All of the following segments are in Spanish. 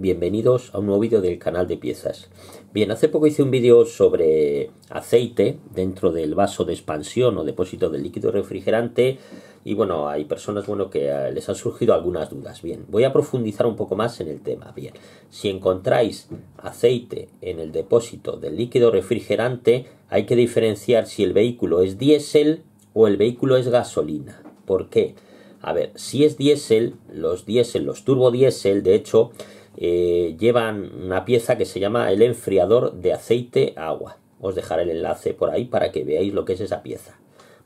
bienvenidos a un nuevo vídeo del canal de piezas. Bien, hace poco hice un vídeo sobre aceite dentro del vaso de expansión o depósito del líquido refrigerante y bueno, hay personas bueno, que eh, les han surgido algunas dudas. Bien, voy a profundizar un poco más en el tema. Bien, si encontráis aceite en el depósito del líquido refrigerante, hay que diferenciar si el vehículo es diésel o el vehículo es gasolina. ¿Por qué? A ver, si es diésel, los diésel, los diésel, de hecho, eh, llevan una pieza que se llama el enfriador de aceite agua. Os dejaré el enlace por ahí para que veáis lo que es esa pieza.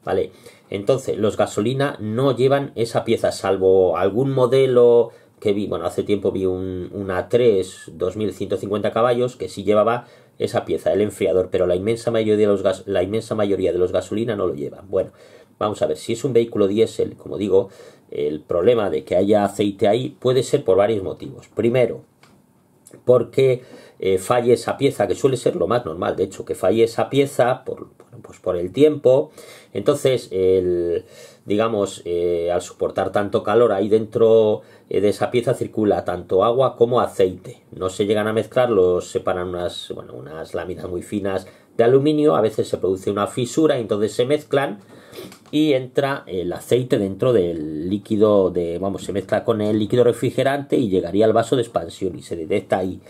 Vale, entonces los gasolina no llevan esa pieza, salvo algún modelo que vi, bueno, hace tiempo vi un, dos A3 2150 caballos que sí llevaba esa pieza, el enfriador, pero la inmensa mayoría de los, gas, la inmensa mayoría de los gasolina no lo llevan. Bueno, Vamos a ver, si es un vehículo diésel, como digo, el problema de que haya aceite ahí puede ser por varios motivos. Primero, porque eh, falle esa pieza, que suele ser lo más normal, de hecho, que falle esa pieza por, pues por el tiempo. Entonces, el, digamos, eh, al soportar tanto calor ahí dentro eh, de esa pieza circula tanto agua como aceite. No se llegan a mezclar, los separan unas, unas láminas muy finas de aluminio, a veces se produce una fisura, y entonces se mezclan y entra el aceite dentro del líquido de vamos se mezcla con el líquido refrigerante y llegaría al vaso de expansión y se detecta ahí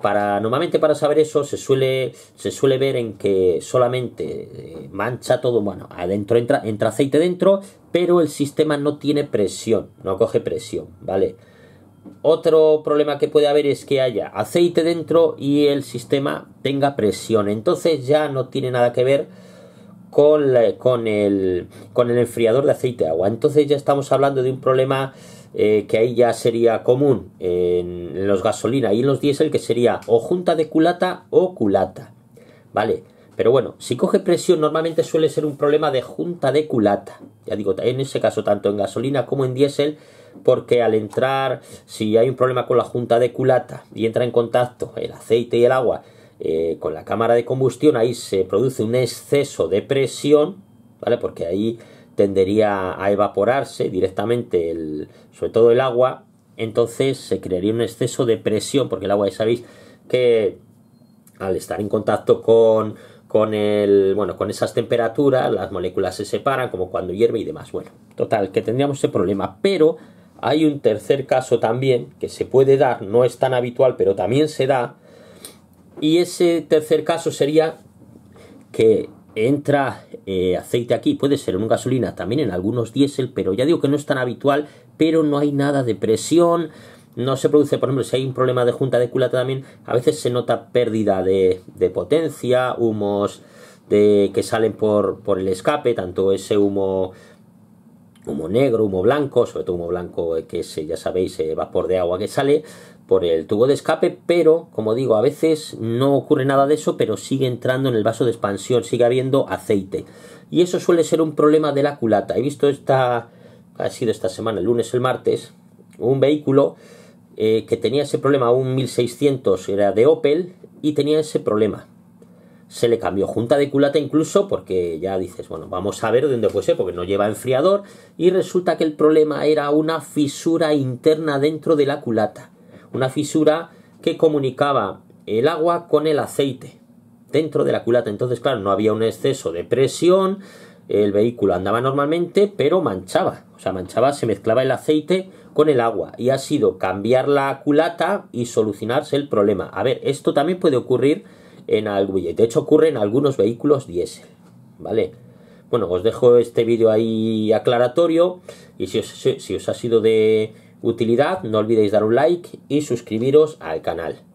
para normalmente para saber eso se suele ver en que solamente eh, mancha todo bueno adentro entra entra aceite dentro pero el sistema no tiene presión no coge presión vale otro problema que puede haber es que haya aceite dentro y el sistema tenga presión entonces ya no tiene nada que ver con, el, con el enfriador de aceite de agua. Entonces ya estamos hablando de un problema eh, que ahí ya sería común en los gasolina y en los diésel, que sería o junta de culata o culata. ¿Vale? Pero bueno, si coge presión normalmente suele ser un problema de junta de culata. Ya digo, en ese caso tanto en gasolina como en diésel, porque al entrar, si hay un problema con la junta de culata y entra en contacto el aceite y el agua, eh, con la cámara de combustión ahí se produce un exceso de presión, ¿vale? Porque ahí tendería a evaporarse directamente, el, sobre todo el agua, entonces se crearía un exceso de presión, porque el agua ya sabéis que al estar en contacto con, con, el, bueno, con esas temperaturas, las moléculas se separan, como cuando hierve y demás. Bueno, total, que tendríamos ese problema, pero hay un tercer caso también que se puede dar, no es tan habitual, pero también se da, y ese tercer caso sería que entra eh, aceite aquí, puede ser en gasolina, también en algunos diésel, pero ya digo que no es tan habitual, pero no hay nada de presión, no se produce, por ejemplo, si hay un problema de junta de culata también, a veces se nota pérdida de, potencia, humos que salen por, por el escape, tanto ese humo humo negro, humo blanco, sobre todo humo blanco eh, que eh, ya sabéis, eh, vapor de agua que sale por el tubo de escape, pero como digo, a veces no ocurre nada de eso, pero sigue entrando en el vaso de expansión, sigue habiendo aceite. Y eso suele ser un problema de la culata. He visto esta, ha sido esta semana, el lunes, el martes, un vehículo que tenía ese problema, un 1600 era de Opel, y tenía ese problema se le cambió junta de culata incluso porque ya dices, bueno, vamos a ver dónde fuese porque no lleva enfriador y resulta que el problema era una fisura interna dentro de la culata, una fisura que comunicaba el agua con el aceite dentro de la culata. Entonces, claro, no había un exceso de presión, el vehículo andaba normalmente, pero manchaba. O sea, manchaba, se mezclaba el aceite con el agua. Y ha sido cambiar la culata y solucionarse el problema. A ver, esto también puede ocurrir en algo de hecho ocurre en algunos vehículos diésel, ¿vale? Bueno, os dejo este vídeo ahí aclaratorio y si os ha sido de utilidad no olvidéis dar un like y suscribiros al canal.